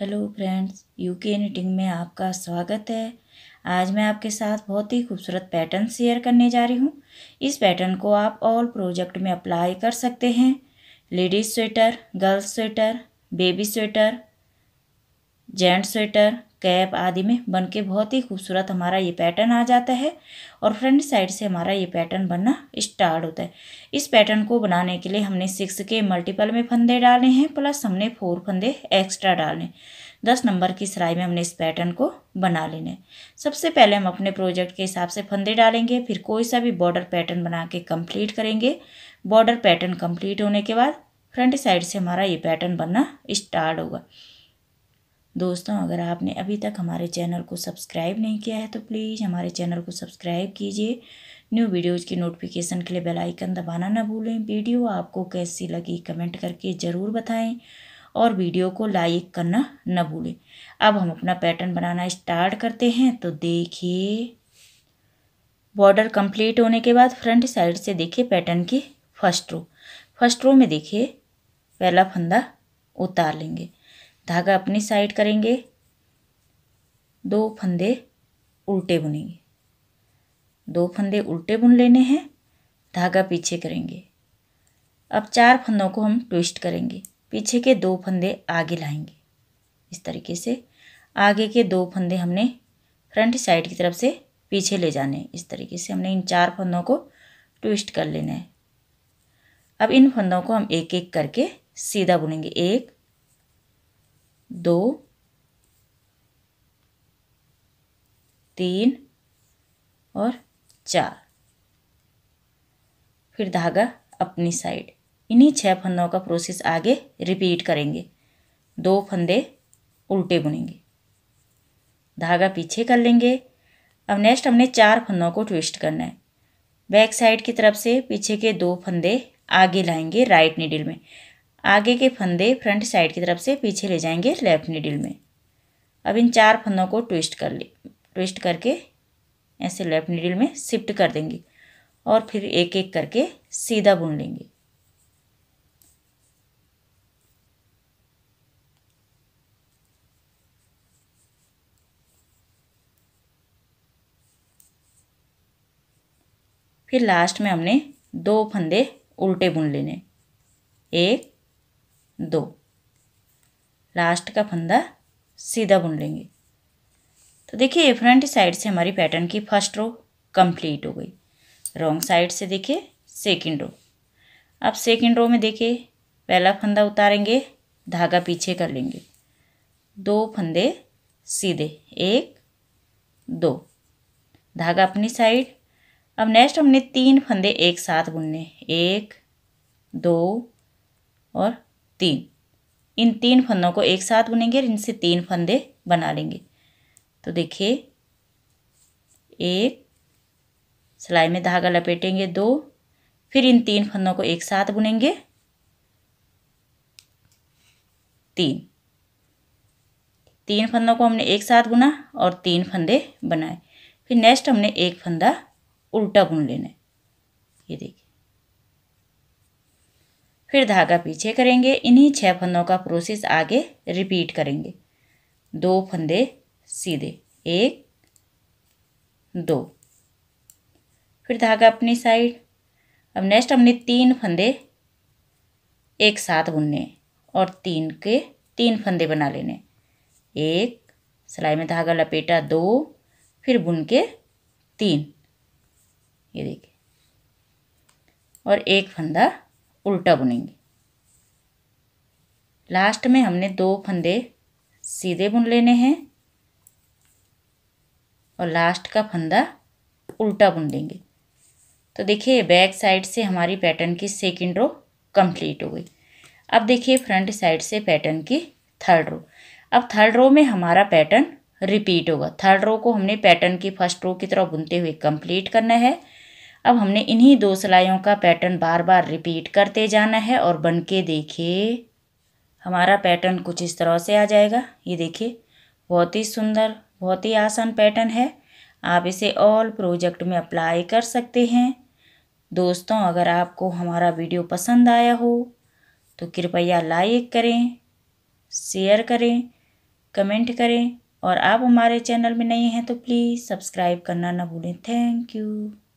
hello friends UK knitting में आपका स्वागत है आज मैं आपके साथ बहुत ही खूबसूरत पैटर्न शेयर करने जा रही हूँ इस पैटर्न को आप ऑल प्रोजेक्ट में अप्लाई कर सकते हैं ladies sweater girls sweater baby sweater gents sweater cap आदि में बन के बहुत ही खूबसूरत हमारा ये पैटर्न आ जाता है और फ्रंट साइड से हमारा ये पैटर्न बनना स्टार्ट होता है इस पैटर्न को बनाने के लिए हमने सिक्स के मल्टीपल में फंदे डाले हैं प्लस हमने फोर फंदे एक्स्ट्रा डाले दस नंबर की सिलाई में हमने इस पैटर्न को बना लेने सबसे पहले हम अपने प्रोजेक्ट के हिसाब से फंदे डालेंगे फिर कोई सा भी बॉर्डर पैटर्न बना के कम्प्लीट करेंगे बॉर्डर पैटर्न कम्प्लीट होने के बाद फ्रंट साइड से हमारा ये पैटर्न बनना स्टार्ट होगा दोस्तों अगर आपने अभी तक हमारे चैनल को सब्सक्राइब नहीं किया है तो प्लीज़ हमारे चैनल को सब्सक्राइब कीजिए न्यू वीडियोज़ की नोटिफिकेशन के लिए बेल आइकन दबाना ना भूलें वीडियो आपको कैसी लगी कमेंट करके ज़रूर बताएं और वीडियो को लाइक करना न भूलें अब हम अपना पैटर्न बनाना स्टार्ट करते हैं तो देखिए बॉर्डर कंप्लीट होने के बाद फ्रंट साइड से देखिए पैटर्न की फर्स्ट रो फर्स्ट रो में देखिए पहला फंदा उतार लेंगे धागा अपनी साइड करेंगे दो फंदे उल्टे बुनेंगे दो फंदे उल्टे बुन लेने हैं धागा पीछे करेंगे अब चार फंदों को हम ट्विस्ट करेंगे पीछे के दो फंदे आगे लाएंगे इस तरीके से आगे के दो फंदे हमने फ्रंट साइड की तरफ से पीछे ले जाने हैं इस तरीके से हमने इन चार फंदों को ट्विस्ट कर लेना है अब इन फंदों को हम एक एक करके सीधा बुनेंगे एक दो तीन और चार फिर धागा अपनी साइड इन्हीं छह फंदों का प्रोसेस आगे रिपीट करेंगे दो फंदे उल्टे बुनेंगे धागा पीछे कर लेंगे अब नेक्स्ट हमने चार फंदों को ट्विस्ट करना है बैक साइड की तरफ से पीछे के दो फंदे आगे लाएंगे राइट नीडल में आगे के फंदे फ्रंट साइड की तरफ से पीछे ले जाएंगे लेफ्ट नीडल में अब इन चार फंदों को ट्विस्ट कर ले ट्विस्ट करके ऐसे लेफ्ट नीडल में शिफ्ट कर देंगे और फिर एक एक करके सीधा बुन लेंगे फिर लास्ट में हमने दो फंदे उल्टे बुन लेने एक दो लास्ट का फंदा सीधा बुन लेंगे तो देखिए ये फ्रंट साइड से हमारी पैटर्न की फर्स्ट रो कंप्लीट हो गई रॉन्ग साइड से देखिए सेकंड रो अब सेकंड रो में देखिए पहला फंदा उतारेंगे धागा पीछे कर लेंगे दो फंदे सीधे एक दो धागा अपनी साइड अब नेक्स्ट हमने तीन फंदे एक साथ बुनने एक दो और तीन इन तीन फंदों को एक साथ बुनेंगे और इनसे तीन फंदे बना लेंगे तो देखिए एक सिलाई में धागा लपेटेंगे दो फिर इन तीन फंदों को एक साथ बुनेंगे तीन तीन फंदों को हमने एक साथ बुना और तीन फंदे बनाए फिर नेक्स्ट हमने एक फंदा उल्टा बुन लेना है ये देखिए फिर धागा पीछे करेंगे इन्हीं छः फंदों का प्रोसेस आगे रिपीट करेंगे दो फंदे सीधे एक दो फिर धागा अपनी साइड अब नेक्स्ट हमने तीन फंदे एक साथ बुनने और तीन के तीन फंदे बना लेने एक सिलाई में धागा लपेटा दो फिर बुन के तीन ये देखिए और एक फंदा उल्टा बुनेंगे लास्ट में हमने दो फंदे सीधे बुन लेने हैं और लास्ट का फंदा उल्टा बुन देंगे तो देखिए बैक साइड से हमारी पैटर्न की सेकेंड रो कंप्लीट हो गई अब देखिए फ्रंट साइड से पैटर्न की थर्ड रो अब थर्ड रो में हमारा पैटर्न रिपीट होगा थर्ड रो को हमने पैटर्न की फर्स्ट रो की तरह बुनते हुए कंप्लीट करना है अब हमने इन्हीं दो सिलाइयों का पैटर्न बार बार रिपीट करते जाना है और बन के देखिए हमारा पैटर्न कुछ इस तरह से आ जाएगा ये देखिए बहुत ही सुंदर बहुत ही आसान पैटर्न है आप इसे ऑल प्रोजेक्ट में अप्लाई कर सकते हैं दोस्तों अगर आपको हमारा वीडियो पसंद आया हो तो कृपया लाइक करें शेयर करें कमेंट करें और आप हमारे चैनल में नए हैं तो प्लीज़ सब्सक्राइब करना ना भूलें थैंक यू